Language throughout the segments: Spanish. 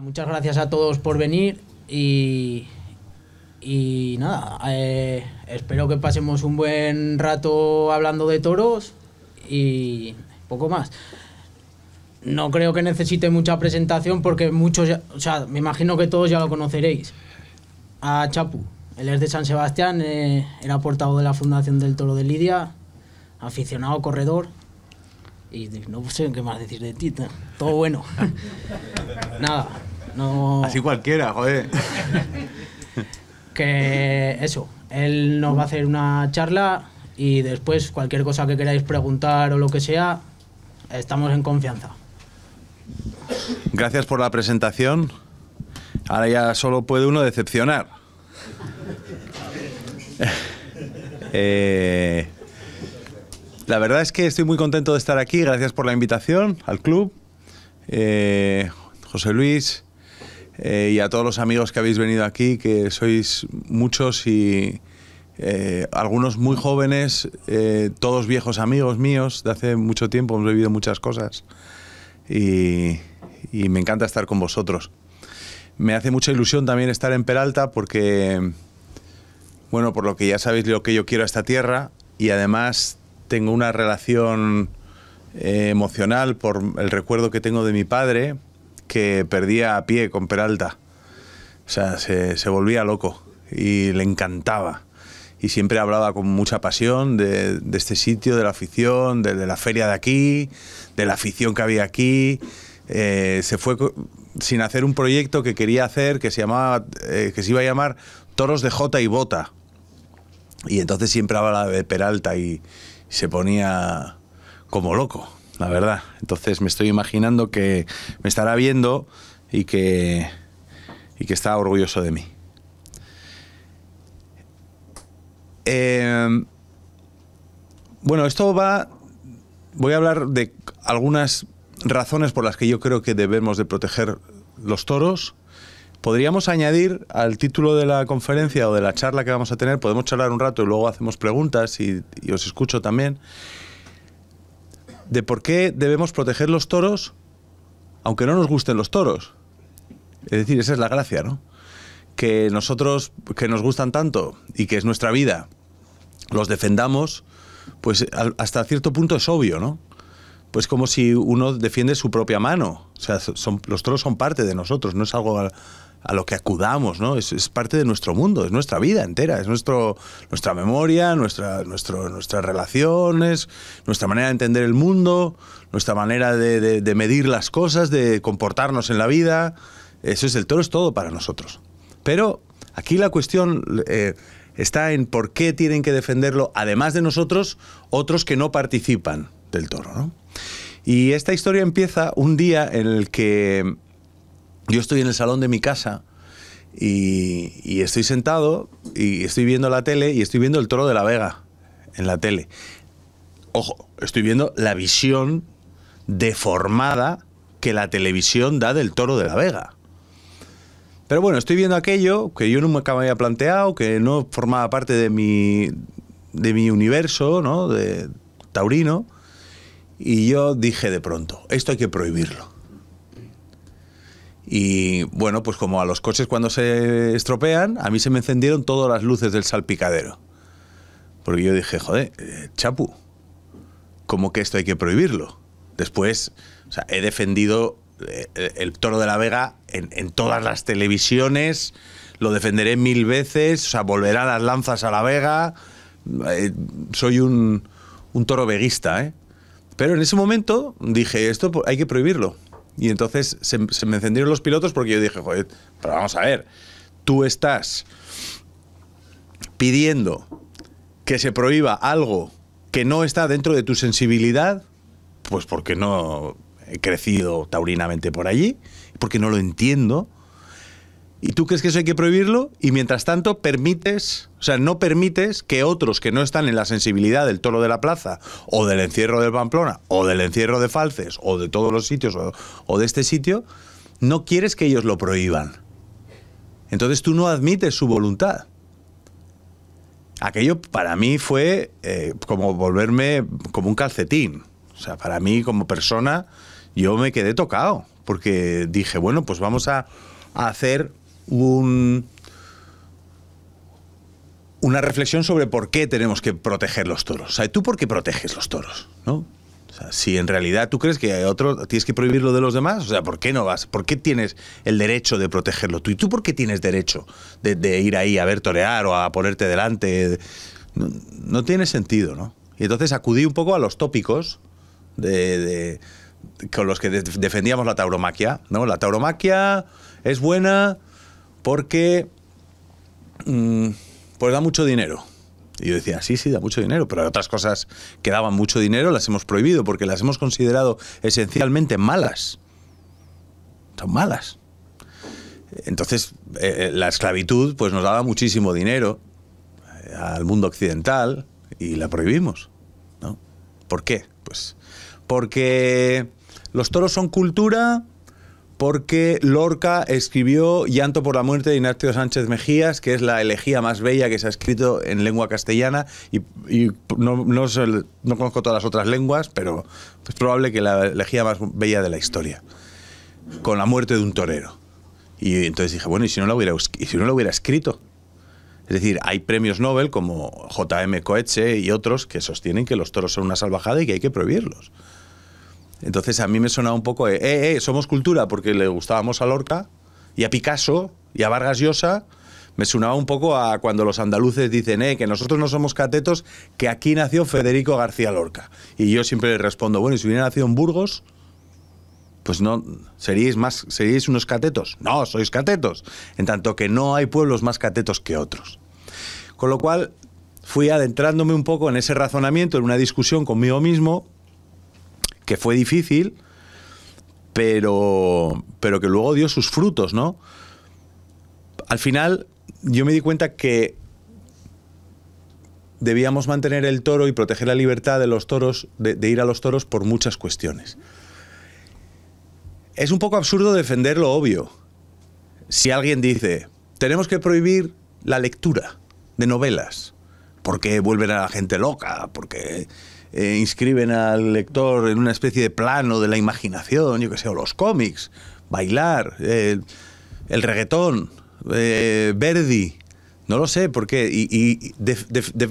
muchas gracias a todos por venir y, nada, eh, espero que pasemos un buen rato hablando de toros y poco más. No creo que necesite mucha presentación porque muchos, o sea, me imagino que todos ya lo conoceréis. A Chapu, él es de San Sebastián, eh, era portavoz de la Fundación del Toro de Lidia, aficionado, corredor, y no sé qué más decir de ti, todo bueno. Nada, no... Así cualquiera, joder. que eso, él nos va a hacer una charla y después cualquier cosa que queráis preguntar o lo que sea, estamos en confianza. Gracias por la presentación. Ahora ya solo puede uno decepcionar. Eh, la verdad es que estoy muy contento de estar aquí. Gracias por la invitación al club. Eh, José Luis eh, y a todos los amigos que habéis venido aquí, que sois muchos y eh, algunos muy jóvenes, todos viejos amigos míos de hace mucho tiempo, hemos vivido muchas cosas y, y me encanta estar con vosotros. Me hace mucha ilusión también estar en Peralta porque, bueno, por lo que ya sabéis lo que yo quiero a esta tierra y además tengo una relación eh, emocional por el recuerdo que tengo de mi padre que perdía a pie con Peralta. O sea, se, volvía loco y le encantaba. Y siempre hablaba con mucha pasión de, este sitio, de la afición, de, la feria de aquí, de la afición que había aquí. Eh, se fue sin hacer un proyecto que quería hacer que se, llamaba, eh, que se iba a llamar Toros de Jota y Bota. Y entonces siempre hablaba de Peralta y, se ponía como loco, la verdad. Entonces me estoy imaginando que me estará viendo y que, y que está orgulloso de mí. Em, bueno, esto va... Voy a hablar de algunas razones por las que yo creo que debemos de proteger los toros Podríamos añadir al título de la conferencia o de la charla que vamos a tener, podemos charlar un rato y luego hacemos preguntas y, os escucho también, de por qué debemos proteger los toros aunque no nos gusten los toros. Es decir, esa es la gracia, ¿no? Que nosotros, que nos gustan tanto y que es nuestra vida, los defendamos, pues hasta cierto punto es obvio, ¿no? Pues como si uno defiende su propia mano. O sea, los toros son parte de nosotros, no es algo a lo que acudamos, ¿no? Es, parte de nuestro mundo, es nuestra vida entera, es nuestro, nuestra memoria, nuestra, nuestras relaciones, nuestra manera de entender el mundo, nuestra manera de, medir las cosas, de comportarnos en la vida. Eso es el toro, es todo para nosotros. Pero aquí la cuestión eh, está en por qué tienen que defenderlo, además de nosotros, otros que no participan del toro, Y esta historia empieza un día en el que yo estoy en el salón de mi casa y, estoy sentado y estoy viendo la tele y estoy viendo el toro de la Vega en la tele. Ojo, estoy viendo la visión deformada que la televisión da del toro de la Vega. Pero bueno, estoy viendo aquello que yo nunca me había planteado, que no formaba parte de mi, de mi universo, ¿no? De taurino. Y yo dije de pronto, esto hay que prohibirlo y bueno, pues como a los coches cuando se estropean, a mí se me encendieron todas las luces del salpicadero. Porque yo dije, joder, eh, chapu, ¿cómo que esto hay que prohibirlo? Después, o sea, he defendido eh, eh, el toro de la Vega en, todas las televisiones, lo defenderé mil veces, o sea, volverán las lanzas a la Vega. soy un, un toro veguista, ¿eh? Pero en ese momento dije, esto hay que prohibirlo. Y entonces se, me encendieron los pilotos porque yo dije, joder, pero vamos a ver, tú estás pidiendo que se prohíba algo que no está dentro de tu sensibilidad, pues porque no he crecido taurinamente por allí, porque no lo entiendo, ¿Y tú crees que eso hay que prohibirlo? Y mientras tanto permites, o sea, no permites que otros que no están en la sensibilidad del toro de la plaza, o del encierro del Pamplona, o del encierro de Falces, o de todos los sitios, o, de este sitio, no quieres que ellos lo prohíban. Entonces tú no admites su voluntad. Aquello para mí fue eh, como volverme como un calcetín. O sea, para mí como persona yo me quedé tocado porque dije, bueno, pues vamos a hacer una reflexión sobre por qué tenemos que proteger los toros. ¿tú por qué proteges los toros? ¿No? si en realidad tú crees que otro tienes que prohibir lo de los demás, o sea, ¿por qué no vas? ¿Por qué tienes el derecho de protegerlo tú? ¿Y tú por qué tienes derecho de, ir ahí a ver torear o a ponerte delante? No, tiene sentido, ¿no? Y entonces acudí un poco a los tópicos con los que defendíamos la tauromaquia, ¿no? La tauromaquia es buena porque, mm, pues da mucho dinero. Y yo decía, sí, sí, da mucho dinero, pero otras cosas que daban mucho dinero las hemos prohibido porque las hemos considerado esencialmente malas. Son malas. Entonces, eh, eh, la esclavitud pues nos daba muchísimo dinero eh, al mundo occidental y la prohibimos. ¿no? ¿Por qué? Pues porque los toros son cultura, porque Lorca escribió Llanto por la muerte de Ignacio Sánchez Mejías, que es la elegía más bella que se ha escrito en lengua castellana, y, no, conozco todas las otras lenguas, pero es probable que la elegía más bella de la historia, con la muerte de un torero. Y entonces dije, bueno, ¿y si no hubiera, si no lo hubiera escrito? Es decir, hay premios Nobel como J.M. Coetzee y otros que sostienen que los toros son una salvajada y que hay que prohibirlos. Entonces a mí me sonaba un poco, eh, eh, somos cultura, porque le gustábamos a Lorca y a Picasso y a Vargas Llosa. Me sonaba un poco a cuando los andaluces dicen, eh, que nosotros no somos catetos, que aquí nació Federico García Lorca. Y yo siempre le respondo, bueno, y si hubiera nacido en Burgos, pues no, seríais más, seríais unos catetos. No, sois catetos. En tanto que no hay pueblos más catetos que otros. Con lo cual, fui adentrándome un poco en ese razonamiento, en una discusión conmigo mismo, que fue difícil, pero, pero que luego dio sus frutos, ¿no? Al final yo me di cuenta que debíamos mantener el toro y proteger la libertad de los toros, de, ir a los toros por muchas cuestiones. Es un poco absurdo defender lo obvio. Si alguien dice, tenemos que prohibir la lectura de novelas, porque vuelven a la gente loca, porque eh, inscriben al lector en una especie de plano de la imaginación, yo que sé, o los cómics, bailar, eh, el reggaetón, eh, Verdi, no lo sé por qué, y,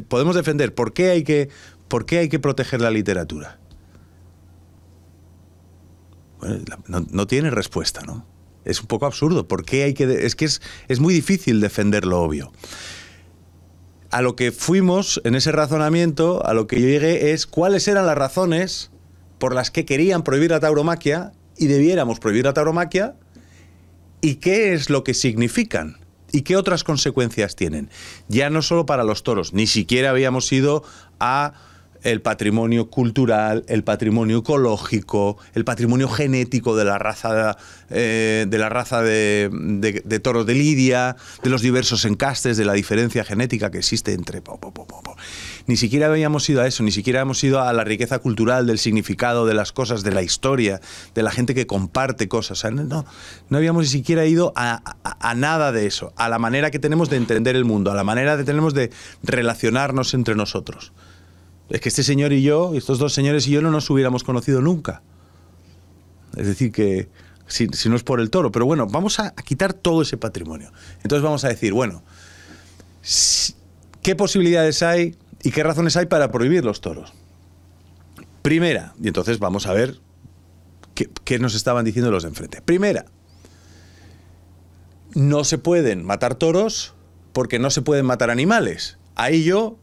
podemos defender por qué, hay que, qué hay que proteger la literatura. no, tiene respuesta, ¿no? Es un poco absurdo, ¿por qué hay que...? Es que es, es muy difícil defender lo obvio a lo que fuimos en ese razonamiento, a lo que llegué es cuáles eran las razones por las que querían prohibir la tauromaquia y debiéramos prohibir la tauromaquia y qué es lo que significan y qué otras consecuencias tienen. Ya no solo para los toros, ni siquiera habíamos ido a el patrimonio cultural, el patrimonio ecológico, el patrimonio genético de la raza, eh, de, la raza de, toros de Lidia, de los diversos encastes, de la diferencia genética que existe entre... ni siquiera habíamos ido a eso, ni siquiera hemos ido a la riqueza cultural, del significado de las cosas, de la historia, de la gente que comparte cosas. no, no habíamos ni siquiera ido a, a nada de eso, a la manera que tenemos de entender el mundo, a la manera que tenemos de relacionarnos entre nosotros. Es que este señor y yo, estos dos señores y yo no nos hubiéramos conocido nunca. Es decir, que si, no es por el toro, pero bueno, vamos a, quitar todo ese patrimonio. Entonces vamos a decir, bueno, ¿qué posibilidades hay y qué razones hay para prohibir los toros? Primera, y entonces vamos a ver qué, qué nos estaban diciendo los de enfrente. Primera, no se pueden matar toros porque no se pueden matar animales. Ahí yo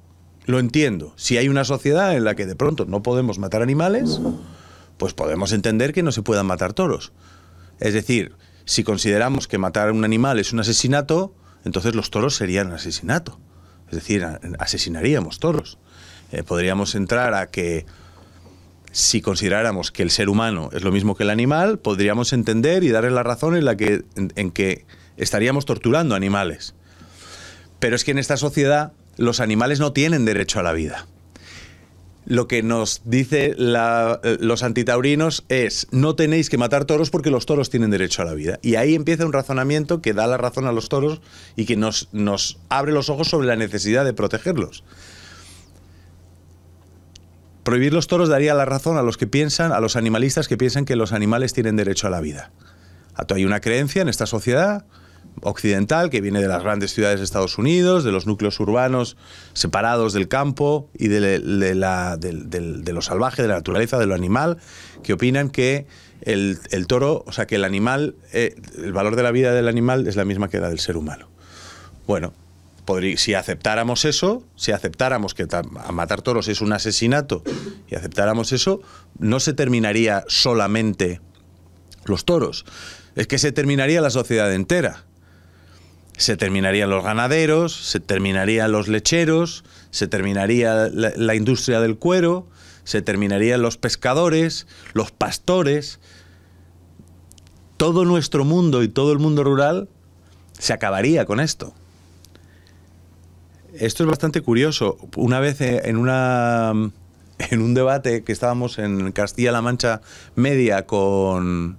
lo entiendo. Si hay una sociedad en la que de pronto no podemos matar animales, pues podemos entender que no se puedan matar toros. Es decir, si consideramos que matar a un animal es un asesinato, entonces los toros serían un asesinato. Es decir, asesinaríamos toros. Eh, podríamos entrar a que si consideráramos que el ser humano es lo mismo que el animal, podríamos entender y darle la razón en la que en que estaríamos torturando animales. Pero es que en esta sociedad los animales no tienen derecho a la vida. Lo que nos dice eh, los antitaurinos es no tenéis que matar toros porque los toros tienen derecho a la vida. Y ahí empieza un razonamiento que da la razón a los toros y que nos, nos abre los ojos sobre la necesidad de protegerlos. Prohibir los toros daría la razón a los que piensan, a los animalistas que piensan que los animales tienen derecho a la vida. Hay una creencia en esta sociedad occidental que viene de las grandes ciudades de Estados Unidos, de los núcleos urbanos separados del campo y de, la, de, lo salvaje, de la naturaleza, de lo animal, que opinan que el, toro, o sea, que el animal, eh, el valor de la vida del animal es la misma que la del ser humano. Bueno, si aceptáramos eso, si aceptáramos que matar toros es un asesinato y aceptáramos eso, no se terminaría solamente los toros, es que se terminaría la sociedad entera se terminarían los ganaderos, se terminarían los lecheros, se terminaría la, industria del cuero, se terminarían los pescadores, los pastores. Todo nuestro mundo y todo el mundo rural se acabaría con esto. Esto es bastante curioso. Una vez eh, en una en un debate que estábamos en Castilla-La Mancha Media con,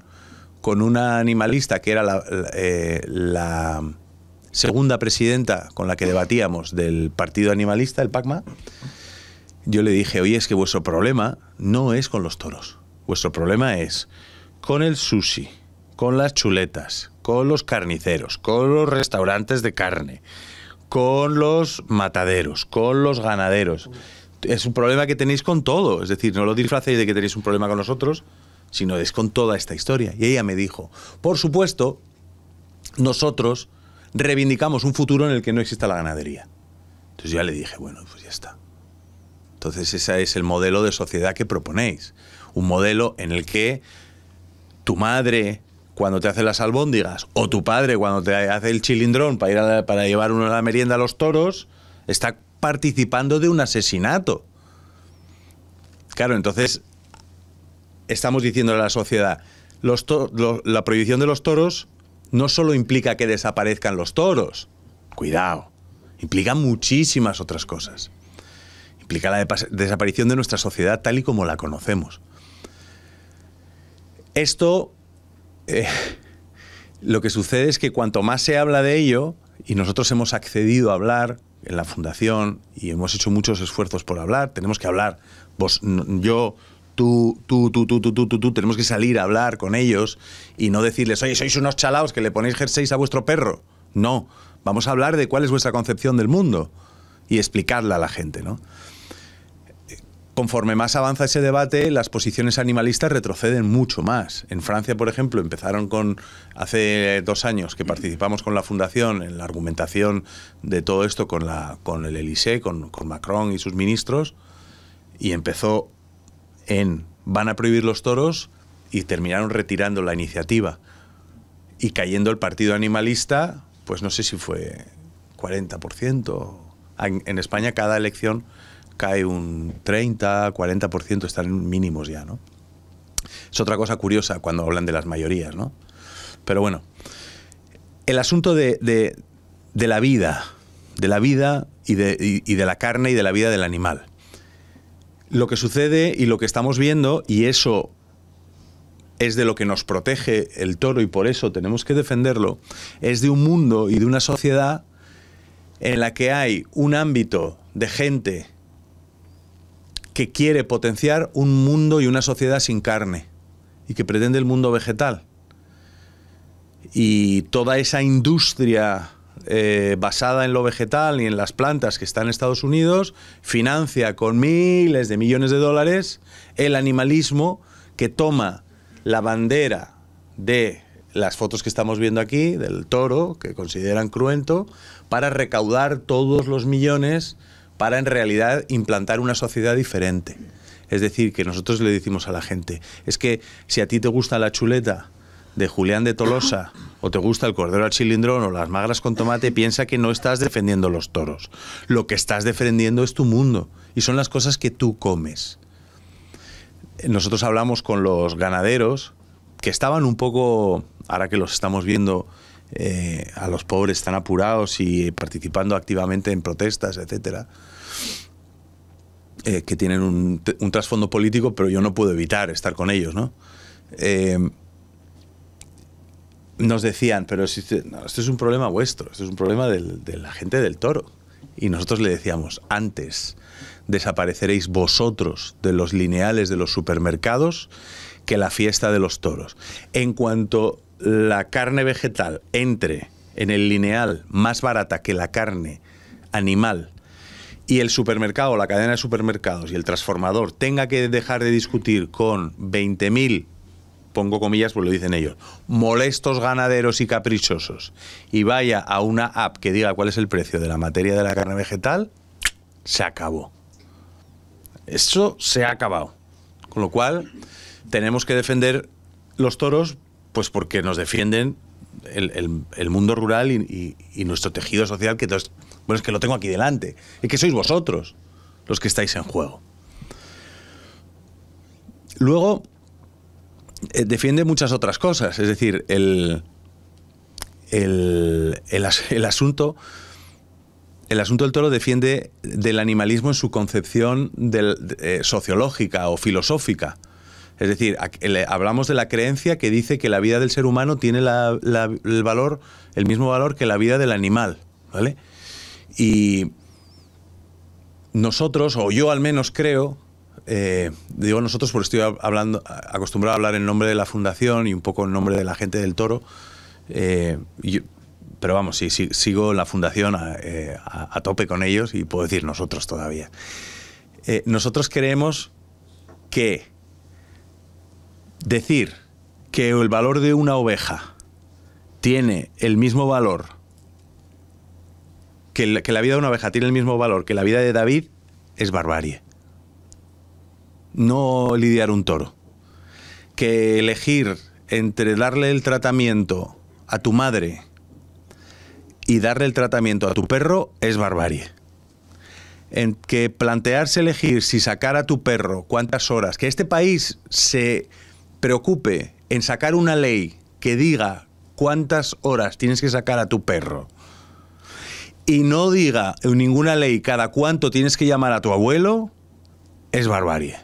con una animalista que era la eh, segunda presidenta con la que debatíamos del Partido Animalista, el PACMA, yo le dije, oye, es que vuestro problema no es con los toros. Vuestro problema es con el sushi, con las chuletas, con los carniceros, con los restaurantes de carne, con los mataderos, con los ganaderos. Es un problema que tenéis con todo. Es decir, no lo disfracéis de que tenéis un problema con nosotros, sino es con toda esta historia. Y ella me dijo, por supuesto, nosotros reivindicamos un futuro en el que no exista la ganadería. Entonces ya le dije, bueno, pues ya está. Entonces ese es el modelo de sociedad que proponéis. Un modelo en el que tu madre cuando te hace las albóndigas o tu padre cuando te hace el chilindrón para, ir para llevar uno a la merienda a los toros, está participando de un asesinato. Claro, entonces estamos diciendo a la sociedad, la prohibición de los toros no solo implica que desaparezcan los toros, cuidado, implica muchísimas otras cosas. Implica la desaparición de nuestra sociedad tal y como la conocemos. Esto, eh, lo que sucede es que cuanto más se habla de ello, y nosotros hemos accedido a hablar en la fundación y hemos hecho muchos esfuerzos por hablar, tenemos que hablar. yo tú, tú, tú, tú, tú, tú, tú, tú, tenemos que salir a hablar con ellos y no decirles, oye, sois unos chalaos que le ponéis jerseys a vuestro perro. No, vamos a hablar de cuál es vuestra concepción del mundo y explicarla a la gente, ¿no? Conforme más avanza ese debate, las posiciones animalistas retroceden mucho más. En Francia, por ejemplo, empezaron con, hace dos años que participamos con la Fundación en la argumentación de todo esto con, la, con el Elysée, con, con Macron y sus ministros, y empezó en van a prohibir los toros y terminaron retirando la iniciativa y cayendo el partido animalista, pues no sé si fue 40%. En, España cada elección cae un 30, 40%, están mínimos ya, ¿no? Es otra cosa curiosa cuando hablan de las mayorías, ¿no? Pero bueno, el asunto de, la vida, de la vida y de la carne y de la vida del animal lo que sucede y lo que estamos viendo, y eso es de lo que nos protege el toro y por eso tenemos que defenderlo, es de un mundo y de una sociedad en la que hay un ámbito de gente que quiere potenciar un mundo y una sociedad sin carne y que pretende el mundo vegetal. Y toda esa industria eh, basada en lo vegetal y en las plantas que está en Estados Unidos, financia con miles de millones de dólares el animalismo que toma la bandera de las fotos que estamos viendo aquí, del toro, que consideran cruento, para recaudar todos los millones para en realidad implantar una sociedad diferente. Es decir, que nosotros le decimos a la gente, es que si a ti te gusta la chuleta de Julián de Tolosa o te gusta el cordero al cilindrón o las magras con tomate, piensa que no estás defendiendo los toros. Lo que estás defendiendo es tu mundo y son las cosas que tú comes. Nosotros hablamos con los ganaderos que estaban un poco, ahora que los estamos viendo eh, a los pobres tan apurados y participando activamente en protestas, etcétera, eh, que tienen un, trasfondo político, pero yo no puedo evitar estar con ellos, ¿no? Eh, nos decían, pero si esto es un problema vuestro, esto es un problema de la gente del toro. Y nosotros le decíamos, antes desapareceréis vosotros de los lineales de los supermercados que la fiesta de los toros. En cuanto la carne vegetal entre en el lineal más barata que la carne animal y el supermercado, la cadena de supermercados y el transformador tenga que dejar de discutir con 20.000 pongo comillas, pues lo dicen ellos, molestos ganaderos y caprichosos, y vaya a una app que diga cuál es el precio de la materia de la carne vegetal, se acabó. Eso se ha acabado. Con lo cual, tenemos que defender los toros, pues porque nos defienden el, mundo rural y, nuestro tejido social, que todos, bueno, es que lo tengo aquí delante, es que sois vosotros los que estáis en juego. Luego, eh, defiende muchas otras cosas. Es decir, el, el, el, asunto el asunto del toro defiende del animalismo en su concepción eh, sociológica o filosófica. Es decir, hablamos de la creencia que dice que la vida del ser humano tiene el valor, el mismo valor que la vida del animal, ¿vale? Y nosotros, o yo al menos creo, eh, digo nosotros porque estoy hablando, acostumbrado a hablar en nombre de la fundación y un poco en nombre de la gente del toro. Eh, pero vamos, si sigo la fundación eh, a, tope con ellos y puedo decir nosotros todavía. nosotros creemos que decir que el valor de una oveja tiene el mismo valor, que la vida de una oveja tiene el mismo valor que la vida de David, es barbarie no lidiar un toro. Que elegir entre darle el tratamiento a tu madre y darle el tratamiento a tu perro es barbarie. En que plantearse elegir si sacar a tu perro, cuántas horas, que este país se preocupe en sacar una ley que diga cuántas horas tienes que sacar a tu perro y no diga en ninguna ley cada cuánto tienes que llamar a tu abuelo, es barbarie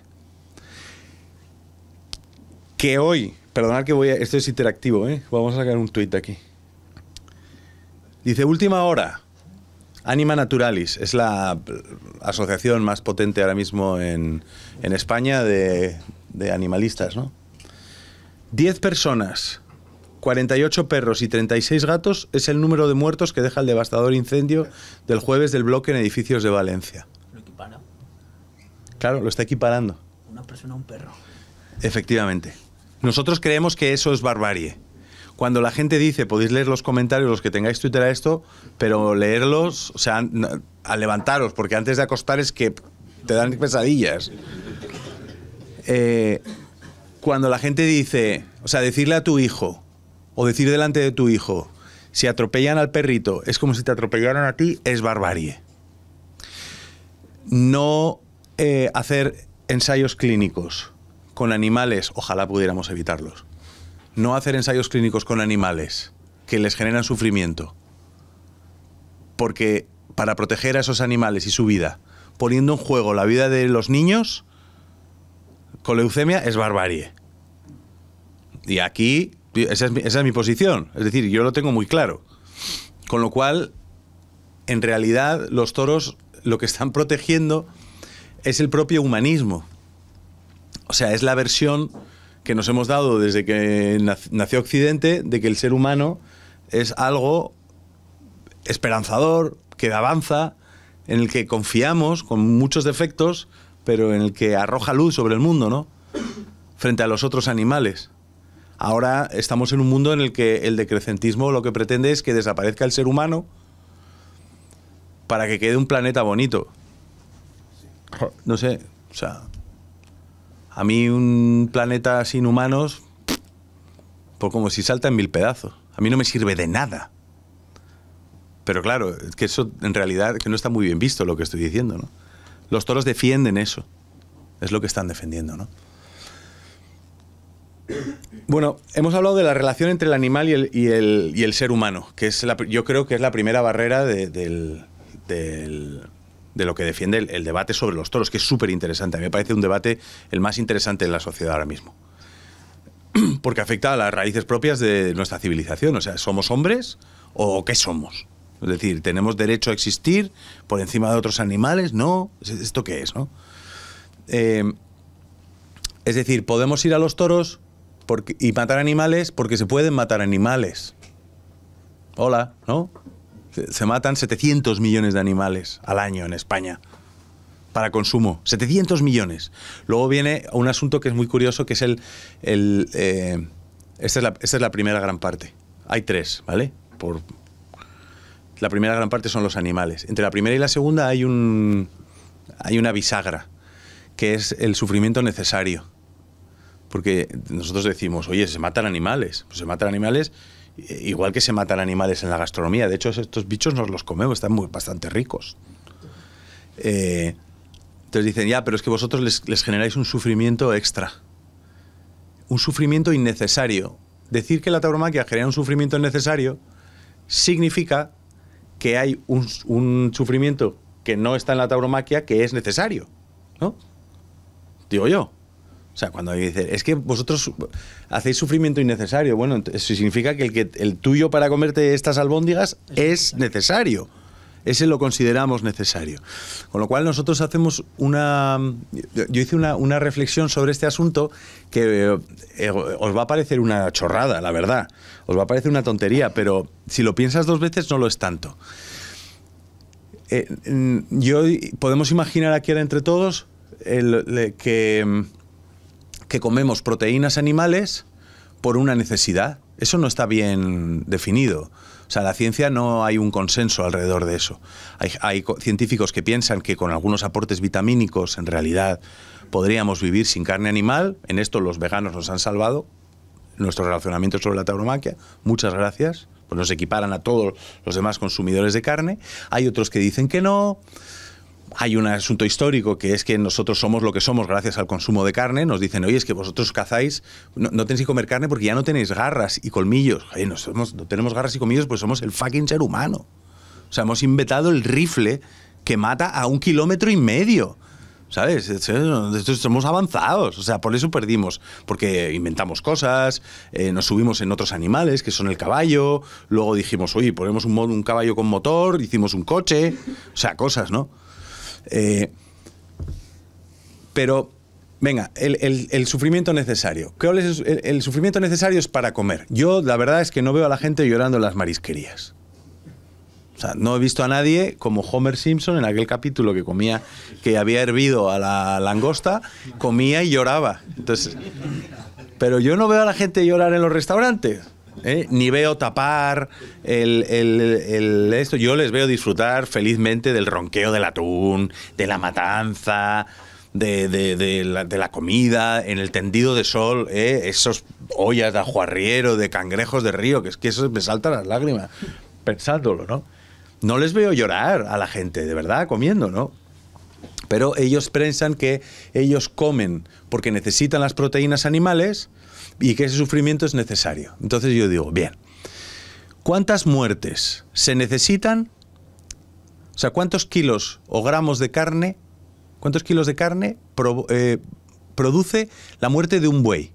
que hoy, perdonad que voy a, esto es interactivo, ¿eh? vamos a sacar un tuit aquí. Dice, última hora, Anima Naturalis, es la eh, asociación más potente ahora mismo en, en España de, animalistas, ¿no? 10 personas, 48 perros y 36 gatos es el número de muertos que deja el devastador incendio del jueves del bloque en edificios de Valencia. Lo equipara. Claro, lo está equiparando. Una persona a un perro. Efectivamente. Nosotros creemos que eso es barbarie. Cuando la gente dice, podéis leer los comentarios, los que tengáis Twitter a esto, pero leerlos, o sea, al levantaros, porque antes de acostar es que te dan pesadillas. Eh, cuando la gente dice, o sea, decirle a tu hijo, o decir delante de tu hijo, si atropellan al perrito, es como si te atropellaran a ti, es barbarie. No eh, hacer ensayos clínicos con animales, ojalá pudiéramos evitarlos. No hacer ensayos clínicos con animales que les generan sufrimiento. Porque para proteger a esos animales y su vida, poniendo en juego la vida de los niños con leucemia es barbarie. Y aquí, esa es, mi, posición. Es decir, yo lo tengo muy claro. Con lo cual, en realidad, los toros lo que están protegiendo es el propio humanismo. O sea, es la versión que nos hemos dado desde que nació Occidente de que el ser humano es algo esperanzador, que avanza, en el que confiamos con muchos defectos, pero en el que arroja luz sobre el mundo, ¿no? Frente a los otros animales. Ahora estamos en un mundo en el que el decrecentismo lo que pretende es que desaparezca el ser humano para que quede un planeta bonito. No sé, o sea, a mí un planeta sin humanos, por como si salta en mil pedazos. A mí no me sirve de nada. Pero claro, que eso en realidad que no está muy bien visto lo que estoy diciendo, ¿no? Los toros defienden eso. Es lo que están defendiendo, ¿no? Bueno, hemos hablado de la relación entre el animal y el, ser humano, que es la, yo creo que es la primera barrera del de lo que defiende el, debate sobre los toros, que es súper interesante. A mí me parece un debate el más interesante en la sociedad ahora mismo. Porque afecta a las raíces propias de nuestra civilización. O sea, ¿somos hombres o qué somos? Es decir, ¿tenemos derecho a existir por encima de otros animales? No. ¿Esto qué es, no? Eh, es decir, podemos ir a los toros y matar animales porque se pueden matar animales. Hola, ¿no? Se, matan 700 millones de animales al año en España para consumo. 700 millones. Luego viene un asunto que es muy curioso, que es el... Eh, esta, es la, primera gran parte. Hay tres, ¿vale? Por, la primera gran parte son los animales. Entre la primera y la segunda hay, un, hay una bisagra, que es el sufrimiento necesario. Porque nosotros decimos, oye, se matan animales. Pues se matan animales Igual que se matan animales en la gastronomía. De hecho, estos bichos nos los comemos, están muy, bastante ricos. Eh, entonces dicen, ya, pero es que vosotros les, generáis un sufrimiento extra. Un sufrimiento innecesario. Decir que la tauromaquia genera un sufrimiento innecesario significa que hay un, un, sufrimiento que no está en la tauromaquia que es necesario, ¿no? Digo yo. O sea, cuando dice, es que vosotros hacéis sufrimiento innecesario, bueno, eso significa que el, tuyo para comerte estas albóndigas es, necesario. Ese lo consideramos necesario. Con lo cual nosotros hacemos una... Yo hice una, reflexión sobre este asunto que eh, eh, os va a parecer una chorrada, la verdad. Os va a parecer una tontería, pero si lo piensas dos veces no lo es tanto. Eh, mm, yo podemos imaginar aquí entre todos que mm, que comemos proteínas animales por una necesidad. Eso no está bien definido. O sea, la ciencia no hay un consenso alrededor de eso. Hay, hay, científicos que piensan que con algunos aportes vitamínicos, en realidad, podríamos vivir sin carne animal. En esto los veganos nos han salvado. Nuestro relacionamiento sobre la tauromaquia. Muchas gracias. Pues nos equiparan a todos los demás consumidores de carne. Hay otros que dicen que no hay un asunto histórico que es que nosotros somos lo que somos gracias al consumo de carne. Nos dicen, oye, es que vosotros cazáis, no, tenéis que comer carne porque ya no tenéis garras y colmillos. Oye, no, tenemos garras y colmillos pues somos el fucking ser humano. O sea, hemos inventado el rifle que mata a un kilómetro y medio. ¿Sabes? Somos avanzados, o sea, por eso perdimos, porque inventamos cosas, eh, nos subimos en otros animales, que son el caballo, luego dijimos, oye, ponemos un, un caballo con motor, hicimos un coche, o sea, cosas, ¿no? Eh, pero, venga, el, sufrimiento necesario. el, sufrimiento necesario es para comer. Yo, la verdad es que no veo a la gente llorando en las marisquerías. O sea, no he visto a nadie como Homer Simpson en aquel capítulo que comía, que había hervido a la langosta, comía y lloraba. Entonces, pero yo no veo a la gente llorar en los restaurantes. ¿eh? ni veo tapar el, esto. Yo les veo disfrutar felizmente del ronqueo del atún, de la matanza, de, de, la, comida, en el tendido de sol, ¿eh? esos ollas de ajuarriero, de cangrejos de río, que es que eso me salta las lágrimas pensándolo, ¿no? No les veo llorar a la gente, de verdad, comiendo, ¿no? Pero ellos piensan que ellos comen porque necesitan las proteínas animales y que ese sufrimiento es necesario. Entonces yo digo, bien, ¿cuántas muertes se necesitan? O sea, ¿cuántos kilos o gramos de carne, cuántos kilos de carne eh, produce la muerte de un buey?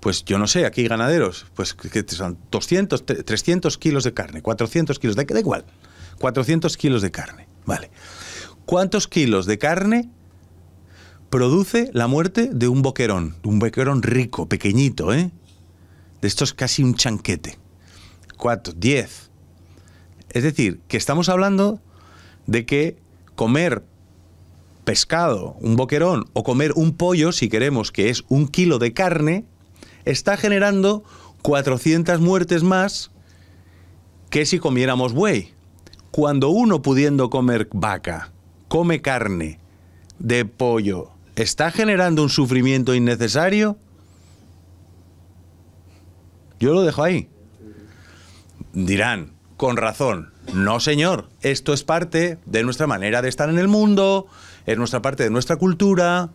Pues yo no sé, aquí ganaderos, pues que son 200, 300 kilos de carne, 400 kilos, de, da igual, 400 kilos de carne, vale. ¿Cuántos kilos de carne produce la muerte de un boquerón, de un boquerón rico, pequeñito, ¿eh? De estos casi un chanquete. Cuatro, diez. Es decir, que estamos hablando de que comer pescado, un boquerón, o comer un pollo, si queremos que es un kilo de carne, está generando 400 muertes más que si comiéramos buey. Cuando uno pudiendo comer vaca, come carne de pollo, ¿Está generando un sufrimiento innecesario? Yo lo dejo ahí. Dirán, con razón, no señor, esto es parte de nuestra manera de estar en el mundo, es nuestra parte de nuestra cultura,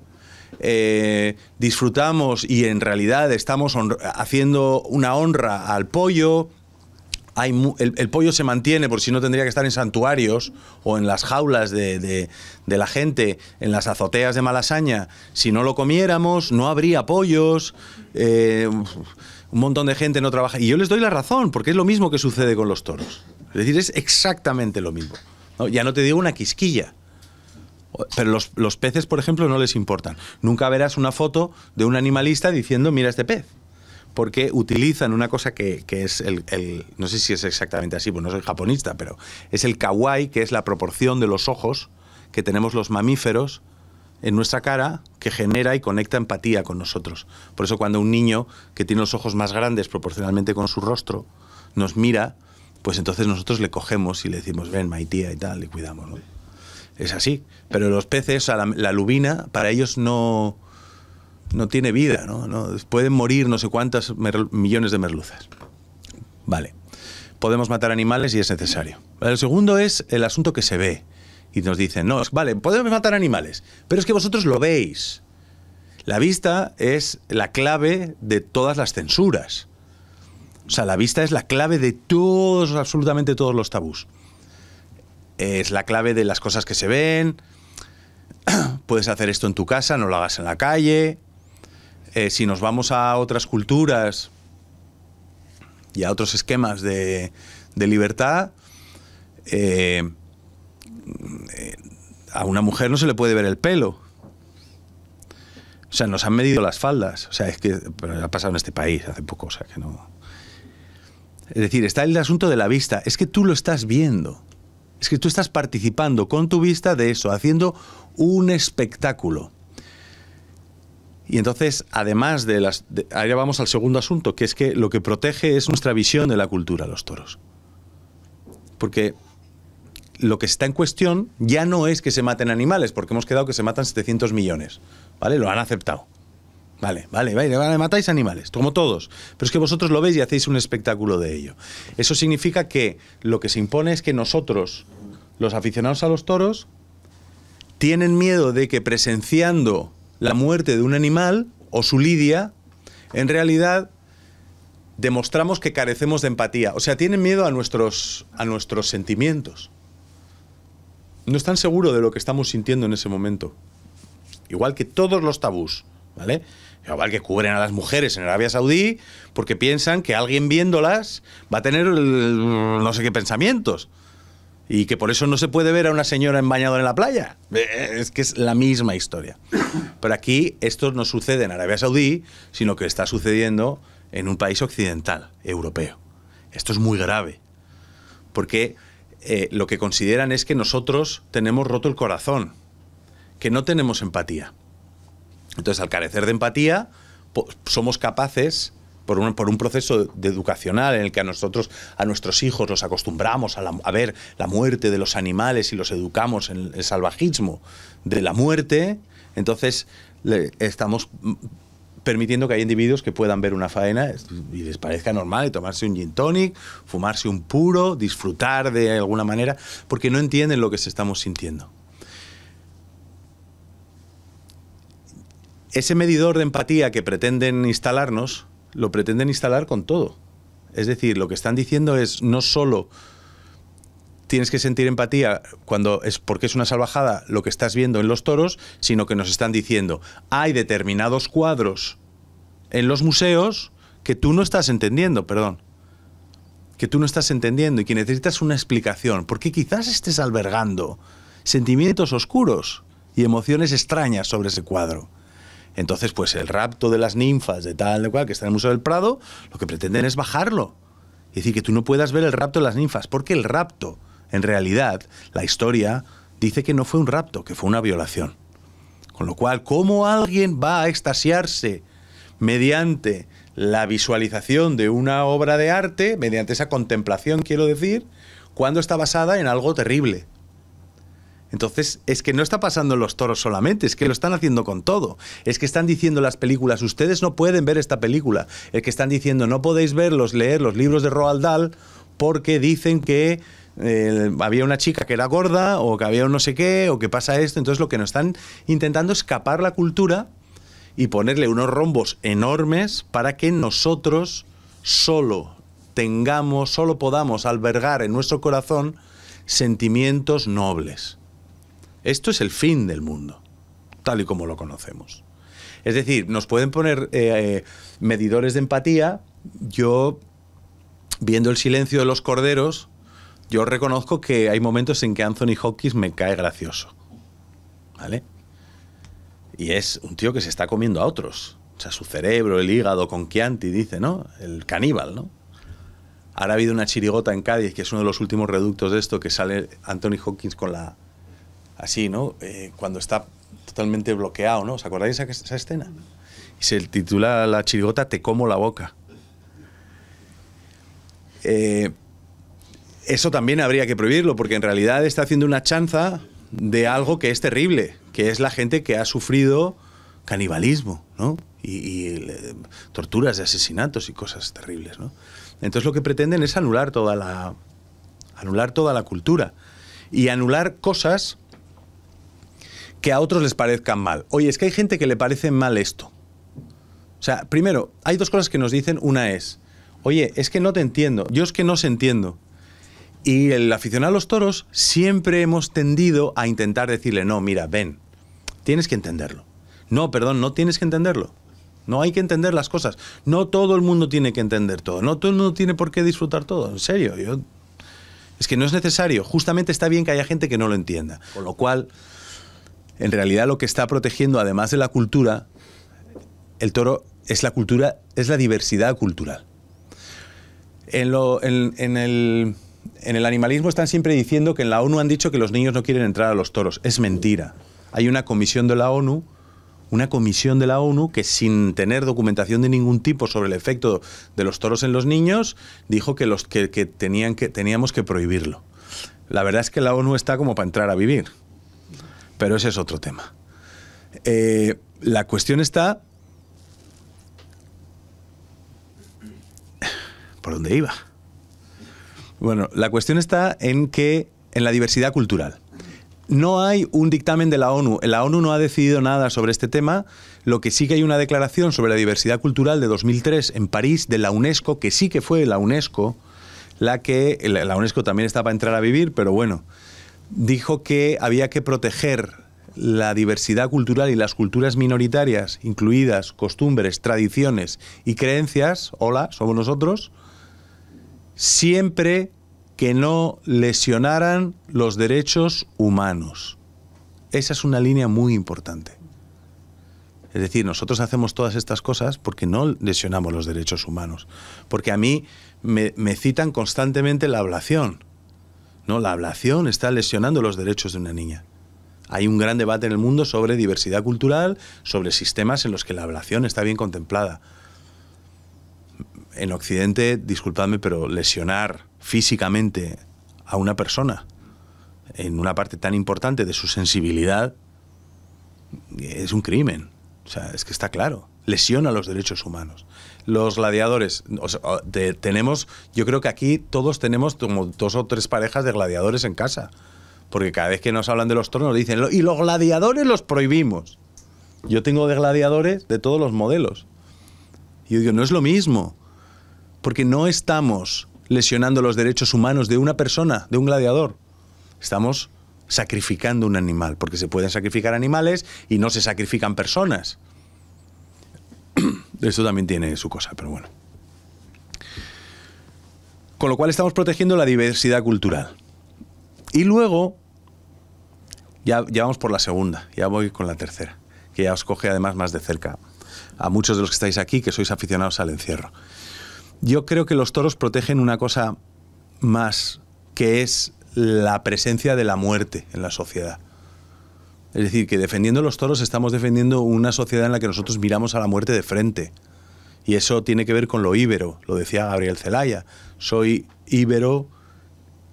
eh, disfrutamos y en realidad estamos haciendo una honra al pollo, el, pollo se mantiene, por si no tendría que estar en santuarios o en las jaulas de, la gente, en las azoteas de Malasaña. Si no lo comiéramos, no habría pollos. Eh, un montón de gente no trabaja. Y yo les doy la razón, porque es lo mismo que sucede con los toros. Es decir, es exactamente lo mismo. Ya no te digo una quisquilla. Pero los peces, por ejemplo, no les importan. Nunca verás una foto de un animalista diciendo, mira este pez porque utilizan una cosa que, es el, no sé si es exactamente así, pues no soy japonista, pero es el kawaii, que es la proporción de los ojos que tenemos los mamíferos en nuestra cara que genera y conecta empatía con nosotros. Por eso cuando un niño que tiene los ojos más grandes proporcionalmente con su rostro nos mira, pues entonces nosotros le cogemos y le decimos, ven, maitía y tal, y cuidamos. Es así. Pero los peces, o la lubina, para ellos no, no tiene vida, ¿no? Pueden morir no sé cuántas millones de merluzas. Vale. Podemos matar animales y es necesario. El segundo es el asunto que se ve. Y nos dicen, no, vale, podemos matar animales, pero es que vosotros lo veis. La vista es la clave de todas las censuras. O sea, la vista es la clave de todos, absolutamente todos los tabús. Es la clave de las cosas que se ven. Puedes hacer esto en tu casa, no lo hagas en la calle. Eh, si nos vamos a otras culturas y a otros esquemas de, libertad, eh, eh, a una mujer no se le puede ver el pelo. O sea, nos han medido las faldas. O sea, es que ha pasado en este país hace poco, o sea, que no. Es decir, está el asunto de la vista. Es que tú lo estás viendo. Es que tú estás participando con tu vista de eso, haciendo un espectáculo. Y entonces, además de las... ahí ahora vamos al segundo asunto, que es que lo que protege es nuestra visión de la cultura, los toros. Porque lo que está en cuestión ya no es que se maten animales, porque hemos quedado que se matan 700 millones. ¿Vale? Lo han aceptado. Vale, vale, vale, vale, matáis animales, como todos. Pero es que vosotros lo veis y hacéis un espectáculo de ello. Eso significa que lo que se impone es que nosotros, los aficionados a los toros, tienen miedo de que presenciando la muerte de un animal o su lidia, en realidad demostramos que carecemos de empatía. O sea, tienen miedo a nuestros, a nuestros sentimientos. No están seguros de lo que estamos sintiendo en ese momento. Igual que todos los tabús, ¿vale? Igual que cubren a las mujeres en Arabia Saudí porque piensan que alguien viéndolas va a tener no sé qué pensamientos y que por eso no se puede ver a una señora en en la playa. Eh, eh, es que es la misma historia. Pero aquí esto no sucede en Arabia Saudí, sino que está sucediendo en un país occidental, europeo. Esto es muy grave, porque eh, lo que consideran es que nosotros tenemos roto el corazón, que no tenemos empatía. Entonces, al carecer de empatía, somos capaces por un, por un proceso de educacional en el que a nosotros, a nuestros hijos, los acostumbramos a, ver la muerte de los animales y los educamos en el salvajismo de la muerte, entonces le, estamos permitiendo que haya individuos que puedan ver una faena y les parezca normal tomarse un gin tonic, fumarse un puro, disfrutar de alguna manera, porque no entienden lo que se estamos sintiendo. Ese medidor de empatía que pretenden instalarnos lo pretenden instalar con todo. Es decir, lo que están diciendo es no solo tienes que sentir empatía cuando es porque es una salvajada lo que estás viendo en los toros, sino que nos están diciendo, hay determinados cuadros en los museos que tú no estás entendiendo, perdón, que tú no estás entendiendo y que necesitas una explicación, porque quizás estés albergando sentimientos oscuros y emociones extrañas sobre ese cuadro. Entonces, pues el rapto de las ninfas de tal, de cual, que está en el Museo del Prado, lo que pretenden es bajarlo. Es decir, que tú no puedas ver el rapto de las ninfas, porque el rapto, en realidad, la historia dice que no fue un rapto, que fue una violación. Con lo cual, ¿cómo alguien va a extasiarse mediante la visualización de una obra de arte, mediante esa contemplación, quiero decir, cuando está basada en algo terrible? Entonces, es que no está pasando en los toros solamente, es que lo están haciendo con todo. Es que están diciendo las películas, ustedes no pueden ver esta película. Es que están diciendo, no podéis verlos, leer los libros de Roald Dahl porque dicen que eh, había una chica que era gorda o que había un no sé qué o que pasa esto. Entonces, lo que nos están intentando escapar la cultura y ponerle unos rombos enormes para que nosotros solo tengamos, solo podamos albergar en nuestro corazón sentimientos nobles. Esto es el fin del mundo, tal y como lo conocemos. Es decir, nos pueden poner eh, eh, medidores de empatía. Yo, viendo el silencio de los corderos, yo reconozco que hay momentos en que Anthony Hopkins me cae gracioso. ¿Vale? Y es un tío que se está comiendo a otros. O sea, su cerebro, el hígado, con Chianti, dice, ¿no? El caníbal, ¿no? Ahora ha habido una chirigota en Cádiz, que es uno de los últimos reductos de esto, que sale Anthony Hopkins con la así, ¿no? Eh, cuando está totalmente bloqueado, ¿no? ¿Os acordáis esa, esa escena? Y se titula la chirigota Te como la boca. Eh, eso también habría que prohibirlo, porque en realidad está haciendo una chanza de algo que es terrible, que es la gente que ha sufrido canibalismo, ¿no? Y, eh, torturas de asesinatos y cosas terribles, ¿no? Entonces lo que pretenden es anular toda la anular toda la cultura y anular cosas que a otros les parezcan mal. Oye, es que hay gente que le parece mal esto. O sea, primero, hay dos cosas que nos dicen. Una es, oye, es que no te entiendo. Yo es que no se entiendo. Y el aficionado a los toros siempre hemos tendido a intentar decirle, no, mira, ven, tienes que entenderlo. No, perdón, no tienes que entenderlo. No hay que entender las cosas. No todo el mundo tiene que entender todo. No todo el mundo tiene por qué disfrutar todo. En serio, yo... Es que no es necesario. Justamente está bien que haya gente que no lo entienda. Con lo cual, en realidad lo que está protegiendo, además de la cultura, el toro es la cultura, es la diversidad cultural. En, el, animalismo están siempre diciendo que en la ONU han dicho que los niños no quieren entrar a los toros. Es mentira. Hay una comisión de la ONU, una comisión de la ONU que sin tener documentación de ningún tipo sobre el efecto de los toros en los niños, dijo que, que teníamos que prohibirlo. La verdad es que la ONU está como para entrar a vivir. Pero ese es otro tema. Eh, la cuestión está... ¿Por dónde iba? Bueno, la cuestión está en que en la diversidad cultural. No hay un dictamen de la ONU. La ONU no ha decidido nada sobre este tema. Lo que sí que hay una declaración sobre la diversidad cultural de 2003 en París de la UNESCO, que sí que fue la UNESCO, la que la UNESCO también está para entrar a vivir, pero bueno, dijo que había que proteger la diversidad cultural y las culturas minoritarias, incluidas costumbres, tradiciones y creencias, hola, somos nosotros, siempre que no lesionaran los derechos humanos. Esa es una línea muy importante. Es decir, nosotros hacemos todas estas cosas porque no lesionamos los derechos humanos. Porque a mí me, me citan constantemente la ablación no, la ablación está lesionando los derechos de una niña. Hay un gran debate en el mundo sobre diversidad cultural, sobre sistemas en los que la ablación está bien contemplada. En Occidente, disculpadme, pero lesionar físicamente a una persona en una parte tan importante de su sensibilidad es un crimen. O sea, es que está claro lesiona los derechos humanos. Los gladiadores, tenemos, yo creo que aquí todos tenemos como dos o tres parejas de gladiadores en casa, porque cada vez que nos hablan de los tronos dicen, y los gladiadores los prohibimos. Yo tengo de gladiadores de todos los modelos. Y yo digo, no es lo mismo, porque no estamos lesionando los derechos humanos de una persona, de un gladiador. Estamos sacrificando un animal, porque se pueden sacrificar animales y no se sacrifican personas. esto también tiene su cosa, pero bueno. Con lo cual estamos protegiendo la diversidad cultural. Y luego, ya, ya vamos por la segunda, ya voy con la tercera, que ya os coge además más de cerca a muchos de los que estáis aquí, que sois aficionados al encierro. Yo creo que los toros protegen una cosa más, que es la presencia de la muerte en la sociedad. Es decir, que defendiendo los toros estamos defendiendo una sociedad en la que nosotros miramos a la muerte de frente. Y eso tiene que ver con lo íbero, lo decía Gabriel Zelaya. Soy íbero,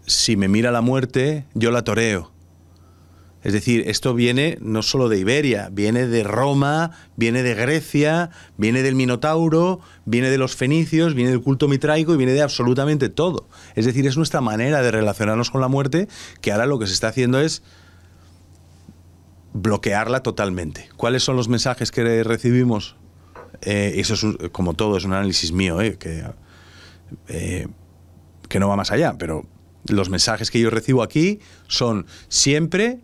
si me mira la muerte, yo la toreo. Es decir, esto viene no solo de Iberia, viene de Roma, viene de Grecia, viene del Minotauro, viene de los fenicios, viene del culto mitraico y viene de absolutamente todo. Es decir, es nuestra manera de relacionarnos con la muerte que ahora lo que se está haciendo es bloquearla totalmente. ¿Cuáles son los mensajes que recibimos? Eh, eso es, como todo, es un análisis mío, eh, que, eh, que no va más allá, pero los mensajes que yo recibo aquí son siempre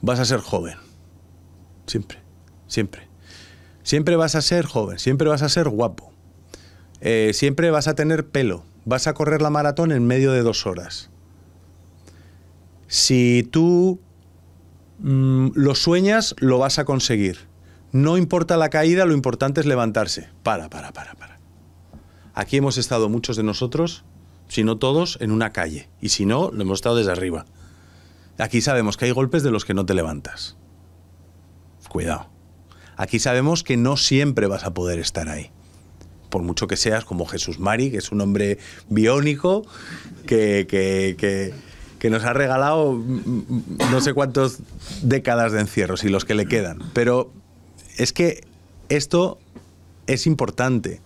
vas a ser joven. Siempre, siempre. Siempre vas a ser joven, siempre vas a ser guapo. siempre vas a tener pelo. Vas a correr la maratón en medio de dos horas. Si tú Mm, lo sueñas, lo vas a conseguir. No importa la caída, lo importante es levantarse. Para, para, para, para. Aquí hemos estado muchos de nosotros, si no todos, en una calle. Y si no, lo hemos estado desde arriba. Aquí sabemos que hay golpes de los que no te levantas. Cuidado. Aquí sabemos que no siempre vas a poder estar ahí. Por mucho que seas como Jesús Mari, que es un hombre biónico, que, que, que que nos ha regalado no sé cuántas décadas de encierros y los que le quedan. Pero es que esto es importante.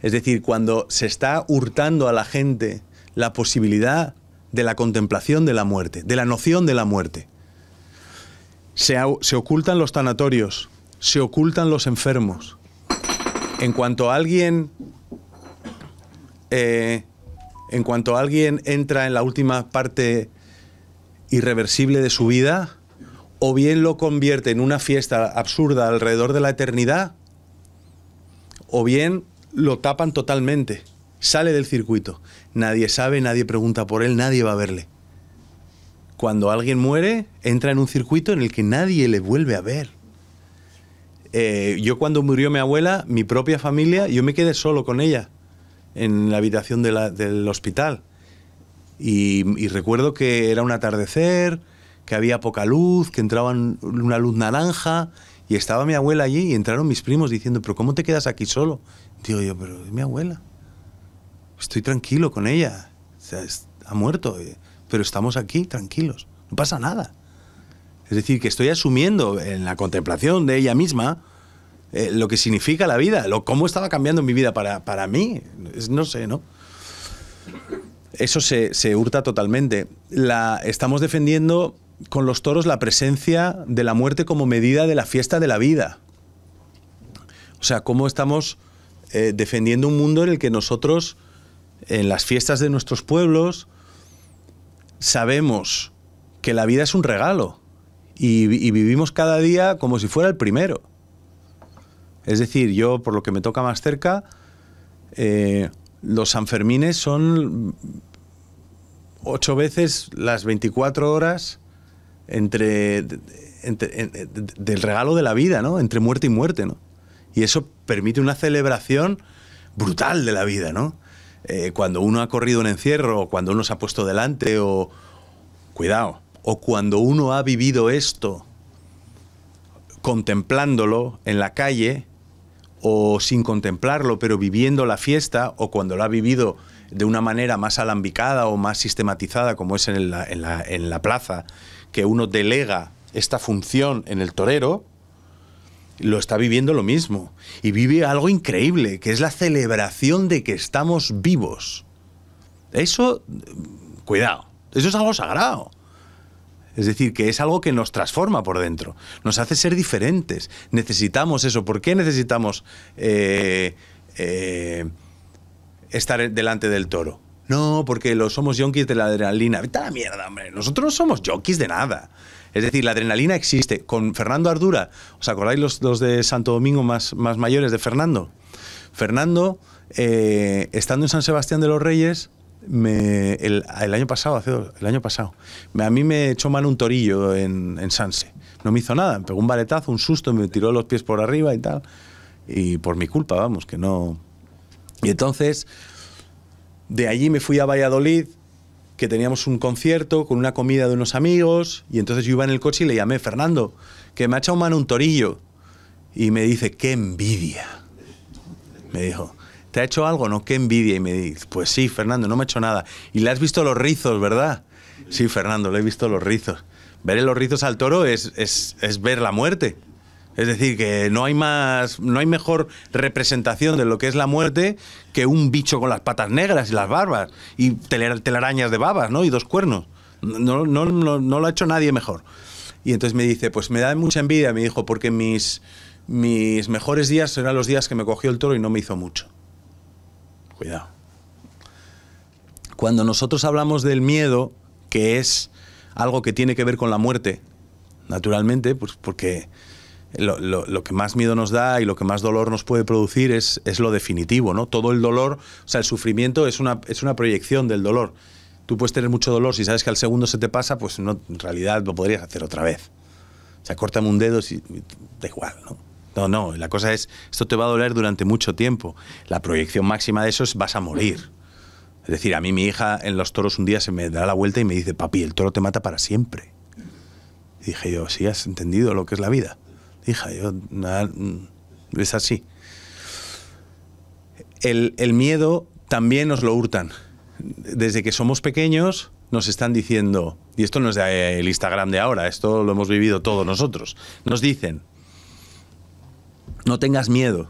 Es decir, cuando se está hurtando a la gente la posibilidad de la contemplación de la muerte, de la noción de la muerte. Se, ocultan los tanatorios, se ocultan los enfermos. En cuanto a alguien eh, en cuanto alguien entra en la última parte irreversible de su vida, o bien lo convierte en una fiesta absurda alrededor de la eternidad, o bien lo tapan totalmente, sale del circuito. Nadie sabe, nadie pregunta por él, nadie va a verle. Cuando alguien muere, entra en un circuito en el que nadie le vuelve a ver. Eh, yo cuando murió mi abuela, mi propia familia, yo me quedé solo con ella en la habitación del hospital. Y, recuerdo que era un atardecer, que había poca luz, que entraba una luz naranja y estaba mi abuela allí y entraron mis primos diciendo, pero ¿cómo te quedas aquí solo? Digo yo, pero es mi abuela. Estoy tranquilo con ella. ha muerto, eh, pero estamos aquí tranquilos. No pasa nada. Es decir, que estoy asumiendo en la contemplación de ella misma eh, lo que significa la vida, lo, cómo estaba cambiando mi vida para, mí. no sé, ¿no? Eso se, hurta totalmente. La, estamos defendiendo con los toros la presencia de la muerte como medida de la fiesta de la vida. O sea, cómo estamos eh, defendiendo un mundo en el que nosotros, en las fiestas de nuestros pueblos, sabemos que la vida es un regalo y vivimos cada día como si fuera el primero. Es decir, yo, por lo que me toca más cerca, eh, los Sanfermines son ocho veces las 24 horas entre, del regalo de la vida, ¿no? Entre muerte y muerte, ¿no? Y eso permite una celebración brutal de la vida, ¿no? Eh, cuando uno ha corrido un encierro, o cuando uno se ha puesto delante, o. Cuidado. O cuando uno ha vivido esto contemplándolo en la calle, o sin contemplarlo, pero viviendo la fiesta, o cuando lo ha vivido de una manera más alambicada o más sistematizada, como es en la, en la plaza, que uno delega esta función en el torero, lo está viviendo lo mismo. Y vive algo increíble, que es la celebración de que estamos vivos. Eso, cuidado, eso es algo sagrado. Es decir, que es algo que nos transforma por dentro, nos hace ser diferentes. Necesitamos eso. ¿Por qué necesitamos eh, eh, estar delante del toro? No, porque somos yonkis de la adrenalina. Vete a la mierda, hombre. Nosotros no somos yonkis de nada. Es decir, la adrenalina existe. Con Fernando Ardura, ¿os acordáis los, de Santo Domingo más, mayores de Fernando? Fernando, eh, estando en San Sebastián de los Reyes, el, año pasado, hace el año pasado, a mí me echó mano un torillo en, en Sanse. No me hizo nada, me pegó un baletazo, un susto, me tiró los pies por arriba y tal. Y por mi culpa, vamos, que no. Y entonces, de allí me fui a Valladolid, que teníamos un concierto con una comida de unos amigos, y entonces yo iba en el coche y le llamé, Fernando, que me ha echado mal un torillo. Y me dice, qué envidia. Me dijo, ¿te ha hecho algo? No, qué envidia. Y me dice, pues sí, Fernando, no me ha hecho nada. Y le has visto los rizos, ¿verdad? Sí, Fernando, le he visto los rizos. Ver los rizos al toro es, es, es ver la muerte. Es decir, que no hay más, no hay mejor representación de lo que es la muerte que un bicho con las patas negras y las barbas y telarañas de babas, ¿no? Y dos cuernos. No, no, no, no lo ha hecho nadie mejor. Y entonces me dice, pues me da mucha envidia, me dijo, porque mis, mis mejores días eran los días que me cogió el toro y no me hizo mucho. Cuidado. Cuando nosotros hablamos del miedo, que es algo que tiene que ver con la muerte, naturalmente, pues porque lo, que más miedo nos da y lo que más dolor nos puede producir es, lo definitivo, ¿no? Todo el dolor, o sea, el sufrimiento es una, es una proyección del dolor. Tú puedes tener mucho dolor, si sabes que al segundo se te pasa, pues no, en realidad lo podrías hacer otra vez. O sea, córtame un dedo, si, da igual, ¿no? No, no, la cosa es, esto te va a doler durante mucho tiempo. La proyección máxima de eso es vas a morir. Es decir, a mí mi hija en los toros un día se me da la vuelta y me dice, papi, el toro te mata para siempre. dije yo, ¿sí has entendido lo que es la vida? Hija, yo, nada, mm, es así. El, miedo también nos lo hurtan. Desde que somos pequeños nos están diciendo, y esto no es eh, el Instagram de ahora, esto lo hemos vivido todos nosotros, nos dicen, no tengas miedo.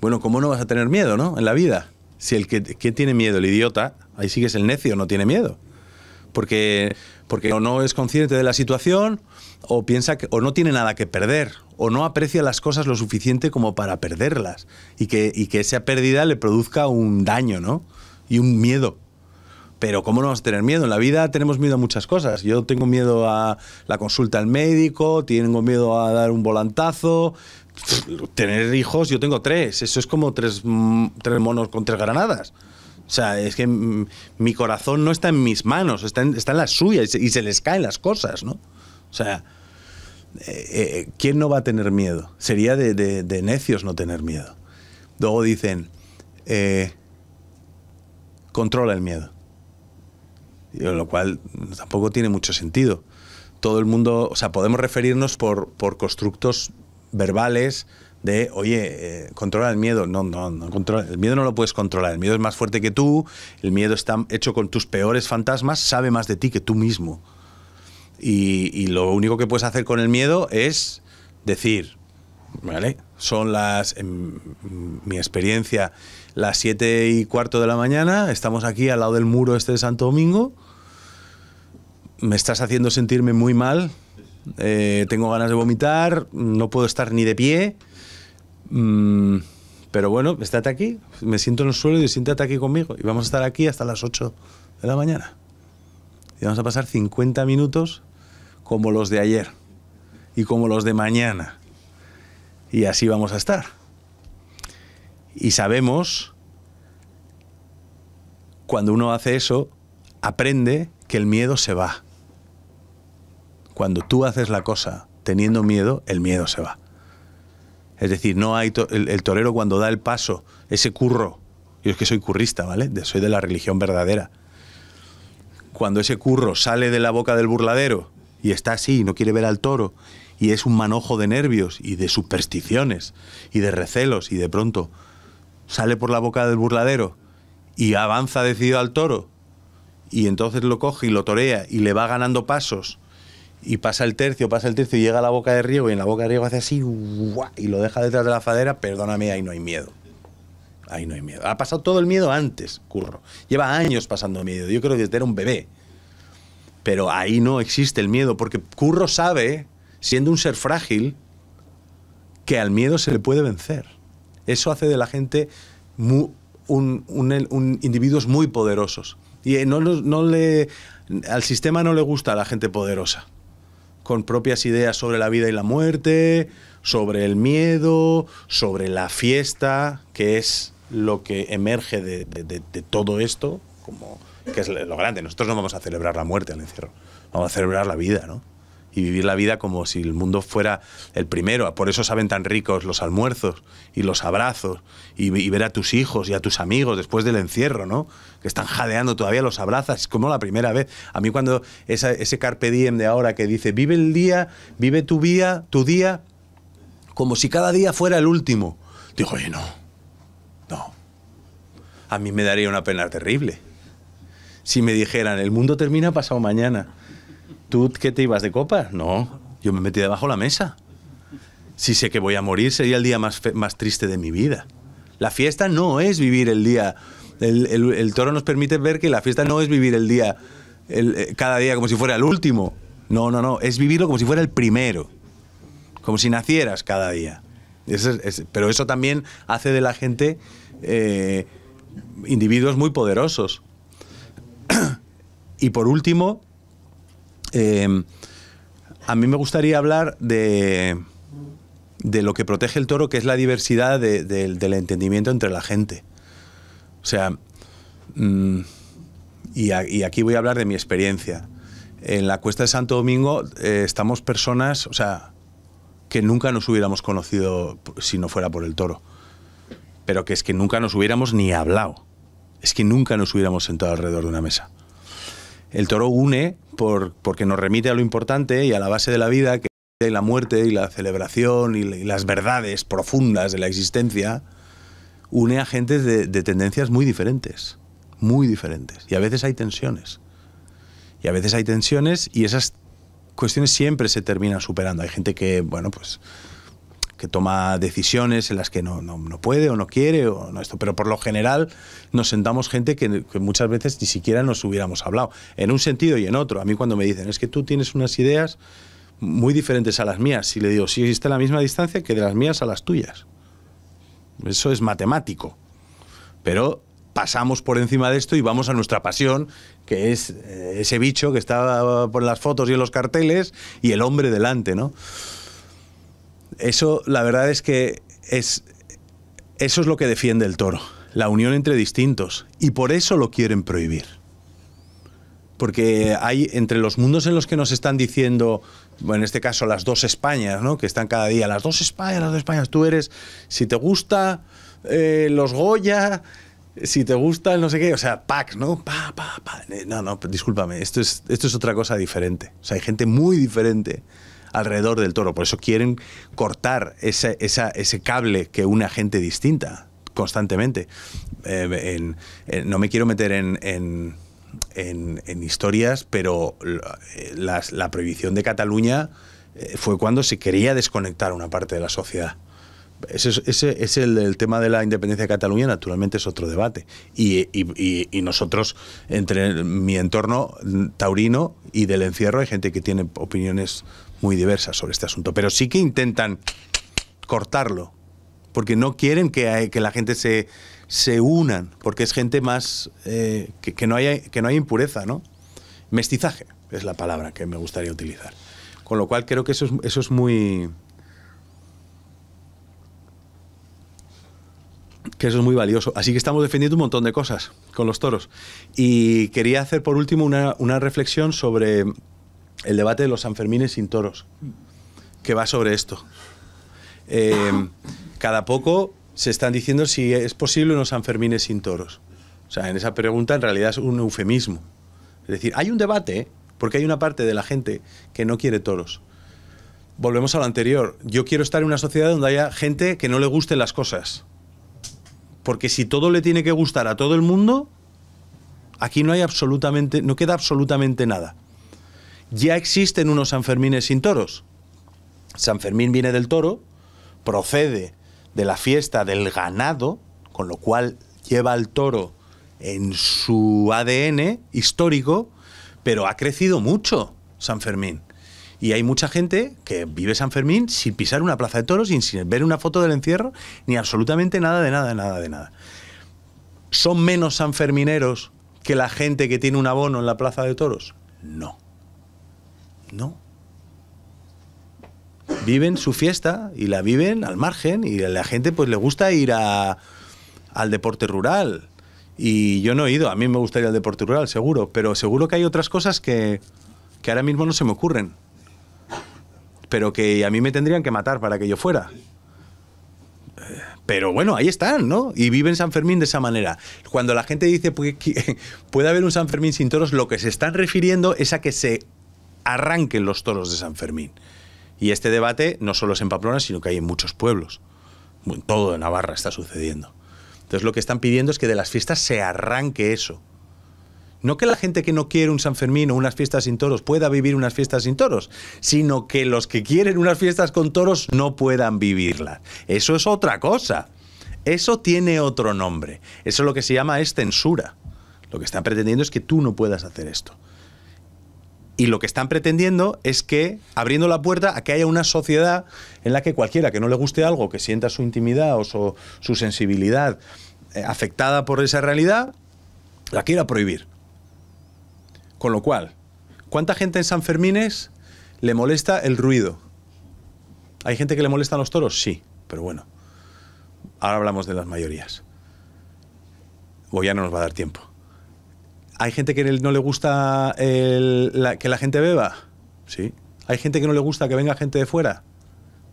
Bueno, ¿cómo no vas a tener miedo, no? En la vida. Si el que, tiene miedo, el idiota, ahí sí que es el necio, no tiene miedo. Porque, porque o no es consciente de la situación, o piensa que, o no tiene nada que perder, o no aprecia las cosas lo suficiente como para perderlas. Y que, y que esa pérdida le produzca un daño, ¿no? Y un miedo. Pero ¿cómo no vas a tener miedo? En la vida tenemos miedo a muchas cosas. Yo tengo miedo a la consulta al médico, tengo miedo a dar un volantazo, tener hijos, yo tengo tres, eso es como tres, mm, tres monos con tres granadas. O sea, es que mm, mi corazón no está en mis manos, está en, está en las suyas y se, les caen las cosas, ¿no? O sea, eh, eh, ¿quién no va a tener miedo? Sería de, necios no tener miedo. Luego dicen, eh, controla el miedo. Lo cual tampoco tiene mucho sentido. Todo el mundo, o sea, podemos referirnos por, por constructos verbales de, oye, eh, controla el miedo. No, no, no el miedo no lo puedes controlar. El miedo es más fuerte que tú, el miedo está hecho con tus peores fantasmas, sabe más de ti que tú mismo. Y, y lo único que puedes hacer con el miedo es decir, ¿vale? Son las, en mi experiencia, las 7 y cuarto de la mañana, estamos aquí al lado del muro este de Santo Domingo, me estás haciendo sentirme muy mal, eh, tengo ganas de vomitar, no puedo estar ni de pie. Mm, pero bueno, estate aquí, me siento en el suelo y siéntate aquí conmigo. Y vamos a estar aquí hasta las 8 de la mañana. Y vamos a pasar 50 minutos como los de ayer y como los de mañana. Y así vamos a estar. Y sabemos, cuando uno hace eso, aprende que el miedo se va cuando tú haces la cosa teniendo miedo, el miedo se va. Es decir, no hay el, torero cuando da el paso, ese curro, yo es que soy currista, ¿vale? soy de la religión verdadera. Cuando ese curro sale de la boca del burladero y está así, no quiere ver al toro, y es un manojo de nervios y de supersticiones y de recelos, y de pronto sale por la boca del burladero y avanza decidido al toro, y entonces lo coge y lo torea y le va ganando pasos y pasa el tercio, pasa el tercio y llega a la boca de riego y en la boca de riego hace así y lo deja detrás de la fadera, perdóname, ahí no hay miedo. Ahí no hay miedo. Ha pasado todo el miedo antes, curro. Lleva años pasando miedo. Yo creo que desde era un bebé. Pero ahí no existe el miedo, porque curro sabe, siendo un ser frágil, que al miedo se le puede vencer. Eso hace de la gente un, individuos muy poderosos. Y eh, le, al sistema no le gusta a la gente poderosa con propias ideas sobre la vida y la muerte, sobre el miedo, sobre la fiesta, que es lo que emerge de, todo esto, como que es lo grande. Nosotros no vamos a celebrar la muerte al encierro, vamos a celebrar la vida, ¿no? y vivir la vida como si el mundo fuera el primero. Por eso saben tan ricos los almuerzos y los abrazos y, ver a tus hijos y a tus amigos después del encierro, ¿no? Que están jadeando todavía, los abrazas, como la primera vez. A mí cuando ese carpe diem de ahora que dice, vive el día, vive tu día, tu día, como si cada día fuera el último. Digo, oye, no, no. A mí me daría una pena terrible si me dijeran, el mundo termina pasado mañana ¿Tú qué te ibas de copas? No, yo me metí debajo de la mesa. Si sé que voy a morir, sería el día más, más triste de mi vida. La fiesta no es vivir el día. El, toro nos permite ver que la fiesta no es vivir el día, el, eh, cada día como si fuera el último. No, no, no. Es vivirlo como si fuera el primero. Como si nacieras cada día. pero eso también hace de la gente eh, individuos muy poderosos. y por último, Em, a mí me gustaría hablar de, de lo que protege el toro, que es la diversidad del entendimiento entre la gente. O sea, mm, y, aquí voy a hablar de mi experiencia. En la Cuesta de Santo Domingo eh, estamos personas, o sea, que nunca nos hubiéramos conocido si no fuera por el toro. Pero que es que nunca nos hubiéramos ni hablado. Es que nunca nos hubiéramos sentado alrededor de una mesa. El toro une por, porque nos remite a lo importante y a la base de la vida, que es la muerte y la celebración y, las verdades profundas de la existencia, une a gente de, de tendencias muy diferentes, muy diferentes. Y a veces hay tensiones. Y a veces hay tensiones y esas cuestiones siempre se terminan superando. Hay gente que, bueno, pues que toma decisiones en las que no, no, no, puede o no quiere o no esto. Pero por lo general nos sentamos gente que, muchas veces ni siquiera nos hubiéramos hablado, en un sentido y en otro. A mí cuando me dicen, es que tú tienes unas ideas muy diferentes a las mías, y le digo, sí existe la misma distancia que de las mías a las tuyas. Eso es matemático. Pero pasamos por encima de esto y vamos a nuestra pasión, que es eh, ese bicho que está por las fotos y en los carteles y el hombre delante, ¿no? Eso, la verdad es que es, eso es lo que defiende el toro, la unión entre distintos. Y por eso lo quieren prohibir. Porque hay entre los mundos en los que nos están diciendo, en este caso las dos Españas, ¿no? que están cada día, las dos Españas, las dos Españas, tú eres, si te gusta eh, los Goya, si te gusta el no sé qué, o sea, pack, ¿no? Pa, pa, pa. No, no, discúlpame, esto es, esto es otra cosa diferente. O sea, hay gente muy diferente alrededor del toro. Por eso quieren cortar ese, cable que una gente distinta constantemente. Eh, no me quiero meter en, historias, pero eh, la, prohibición de Cataluña eh, fue cuando se quería desconectar una parte de la sociedad. Ese es, el, tema de la independencia de Cataluña, naturalmente es otro debate. y, nosotros, entre mi entorno taurino y del encierro, hay gente que tiene opiniones muy diversas sobre este asunto, pero sí que intentan cortarlo, porque no quieren que, eh, que la gente se, se unan, porque es gente más eh, que, no que no hay impureza, ¿no? Mestizaje es la palabra que me gustaría utilizar. Con lo cual creo que eso es, muy... que eso es muy valioso. Así que estamos defendiendo un montón de cosas con los toros. Y quería hacer por último una, una reflexión sobre el debate de los Sanfermines sin toros, que va sobre esto. Em, cada poco se están diciendo si es posible unos Sanfermines sin toros. O sea, en esa pregunta en realidad es un eufemismo. Es decir, hay un debate, porque hay una parte de la gente que no quiere toros. Volvemos a lo anterior. Yo quiero estar en una sociedad donde haya gente que no le gusten las cosas. Porque si todo le tiene que gustar a todo el mundo, aquí no hay absolutamente, no queda absolutamente nada ya existen unos Sanfermines sin toros. San Fermín viene del toro, procede de la fiesta del ganado, con lo cual lleva al toro en su ADN histórico, pero ha crecido mucho San Fermín. Y hay mucha gente que vive San Fermín sin pisar una plaza de toros, sin, sin ver una foto del encierro, ni absolutamente nada de nada, nada, de nada. ¿Son menos sanfermineros que la gente que tiene un abono en la plaza de toros? No. No. Viven su fiesta y la viven al margen y a la gente pues le gusta ir al deporte rural. Y yo no he ido, a mí me gustaría el deporte rural, seguro, pero seguro que hay otras cosas que, que ahora mismo no se me ocurren, pero que a mí me tendrían que matar para que yo fuera. Pero bueno, ahí están, ¿no? Y viven San Fermín de esa manera. Cuando la gente dice pues, puede haber un San Fermín sin toros, lo que se están refiriendo es a que se arranquen los toros de San Fermín. Y este debate no solo es en Pamplona, sino que hay en muchos pueblos. todo de Navarra está sucediendo. Entonces lo que están pidiendo es que de las fiestas se arranque eso. No que la gente que no quiere un San Fermín o unas fiestas sin toros pueda vivir unas fiestas sin toros, sino que los que quieren unas fiestas con toros no puedan vivirlas. Eso es otra cosa. Eso tiene otro nombre. Eso lo que se llama es censura. Lo que están pretendiendo es que tú no puedas hacer esto. Y lo que están pretendiendo es que, abriendo la puerta a que haya una sociedad en la que cualquiera que no le guste algo, que sienta su intimidad o su, sensibilidad eh, afectada por esa realidad, la quiera prohibir. Con lo cual, ¿cuánta gente en San es le molesta el ruido? ¿Hay gente que le molestan los toros? Sí, pero bueno. Ahora hablamos de las mayorías. O ya no nos va a dar tiempo. ¿Hay gente que no le gusta que la gente beba? Sí. ¿Hay gente que no le gusta que venga gente de fuera?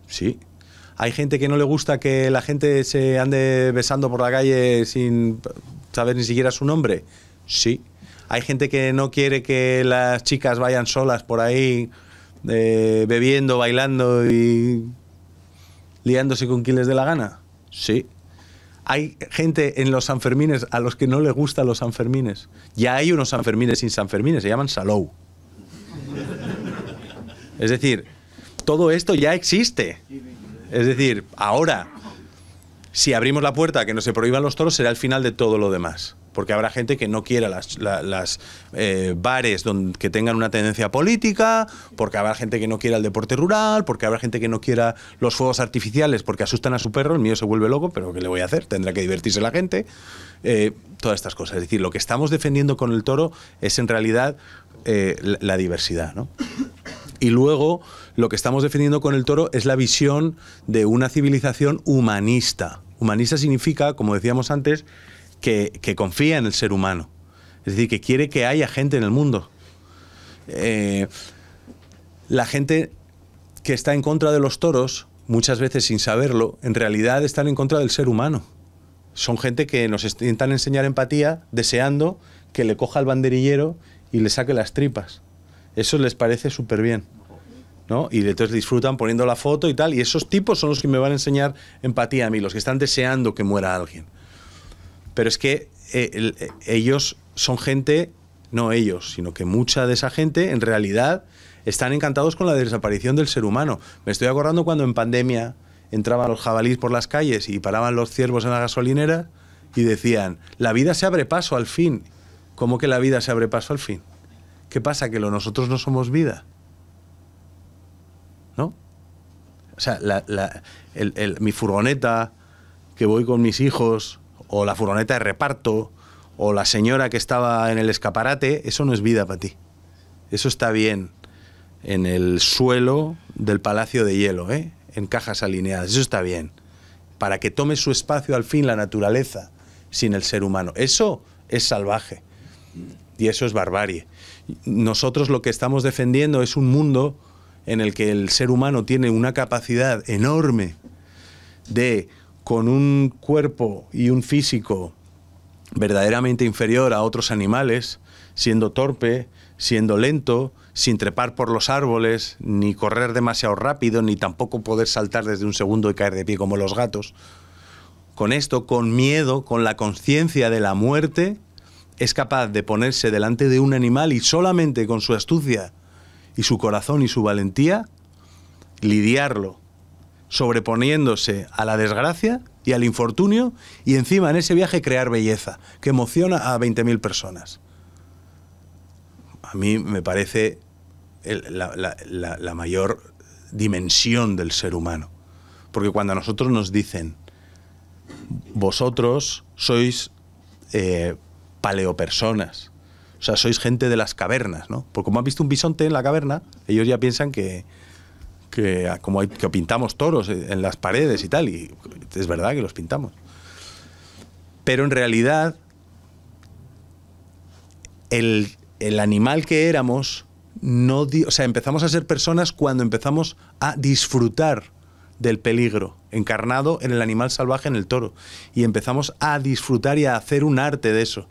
Sí. ¿Hay gente que no le gusta que la gente se ande besando por la calle sin saber ni siquiera su nombre? Sí. ¿Hay gente que no quiere que las chicas vayan solas por ahí eh, bebiendo, bailando y liándose con quien les dé la gana? Sí. Hay gente en los Sanfermines a los que no le gustan los Sanfermines. Ya hay unos Sanfermines sin Sanfermines, se llaman Salou. Es decir, todo esto ya existe. Es decir, ahora, si abrimos la puerta a que no se prohíban los toros, será el final de todo lo demás porque habrá gente que no quiera las, eh, bares que tengan una tendencia política, porque habrá gente que no quiera el deporte rural, porque habrá gente que no quiera los fuegos artificiales porque asustan a su perro, el mío se vuelve loco, pero ¿qué le voy a hacer? Tendrá que divertirse la gente. Eh, todas estas cosas. Es decir, lo que estamos defendiendo con el toro es en realidad eh, la, diversidad, Y luego lo que estamos defendiendo con el toro es la visión de una civilización humanista. Humanista significa, como decíamos antes, que, confía en el ser humano. Es decir, que quiere que haya gente en el mundo. Eh, la gente que está en contra de los toros, muchas veces sin saberlo, en realidad están en contra del ser humano. Son gente que nos intentan enseñar empatía deseando que le coja el banderillero y le saque las tripas. Eso les parece súper bien. ¿No? Y entonces disfrutan poniendo la foto y tal. Y esos tipos son los que me van a enseñar empatía a mí, los que están deseando que muera alguien. Pero es que eh, eh, ellos son gente, no ellos, sino que mucha de esa gente en realidad están encantados con la desaparición del ser humano. Me estoy acordando cuando en pandemia entraban los jabalíes por las calles y paraban los ciervos en la gasolinera y decían, la vida se abre paso al fin. ¿Cómo que la vida se abre paso al fin? ¿Qué pasa? Que lo nosotros no somos vida. ¿No? O sea, mi furgoneta, que voy con mis hijos, o la furgoneta de reparto, o la señora que estaba en el escaparate, eso no es vida para ti. Eso está bien en el suelo del Palacio de Hielo, ¿eh? en cajas alineadas, eso está bien. Para que tome su espacio al fin la naturaleza sin el ser humano. Eso es salvaje y eso es barbarie. Nosotros lo que estamos defendiendo es un mundo en el que el ser humano tiene una capacidad enorme de con un cuerpo y un físico verdaderamente inferior a otros animales, siendo torpe, siendo lento, sin trepar por los árboles, ni correr demasiado rápido, ni tampoco poder saltar desde un segundo y caer de pie como los gatos. Con esto, con miedo, con la conciencia de la muerte, es capaz de ponerse delante de un animal y solamente con su astucia y su corazón y su valentía, lidiarlo sobreponiéndose a la desgracia y al infortunio y encima en ese viaje crear belleza que emociona a 20.000 personas. A mí me parece la, mayor dimensión del ser humano. Porque cuando a nosotros nos dicen, vosotros sois eh, paleopersonas, o sea, sois gente de las cavernas, ¿no? Porque como han visto un bisonte en la caverna, ellos ya piensan que, que como hay, que pintamos toros en las paredes y tal, y es verdad que los pintamos. Pero en realidad, el, animal que éramos, no o sea, empezamos a ser personas cuando empezamos a disfrutar del peligro, encarnado en el animal salvaje, en el toro. Y empezamos a disfrutar y a hacer un arte de eso.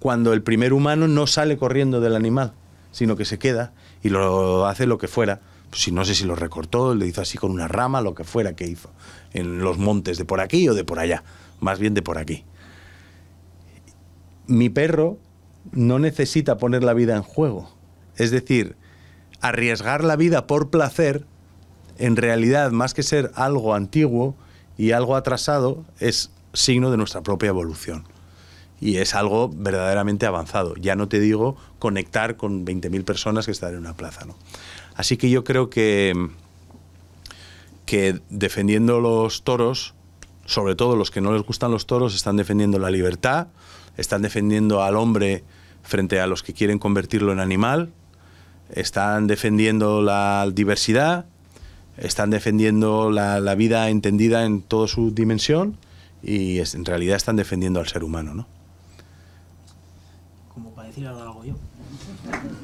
Cuando el primer humano no sale corriendo del animal, sino que se queda y lo hace lo que fuera si no sé si lo recortó, le hizo así con una rama, lo que fuera que hizo, en los montes de por aquí o de por allá, más bien de por aquí. Mi perro no necesita poner la vida en juego, es decir, arriesgar la vida por placer, en realidad, más que ser algo antiguo y algo atrasado, es signo de nuestra propia evolución. Y es algo verdaderamente avanzado. Ya no te digo conectar con 20.000 personas que están en una plaza. ¿no? Así que yo creo que, que defendiendo los toros, sobre todo los que no les gustan los toros, están defendiendo la libertad, están defendiendo al hombre frente a los que quieren convertirlo en animal, están defendiendo la diversidad, están defendiendo la, vida entendida en toda su dimensión y en realidad están defendiendo al ser humano, ¿no? Como para decir algo yo.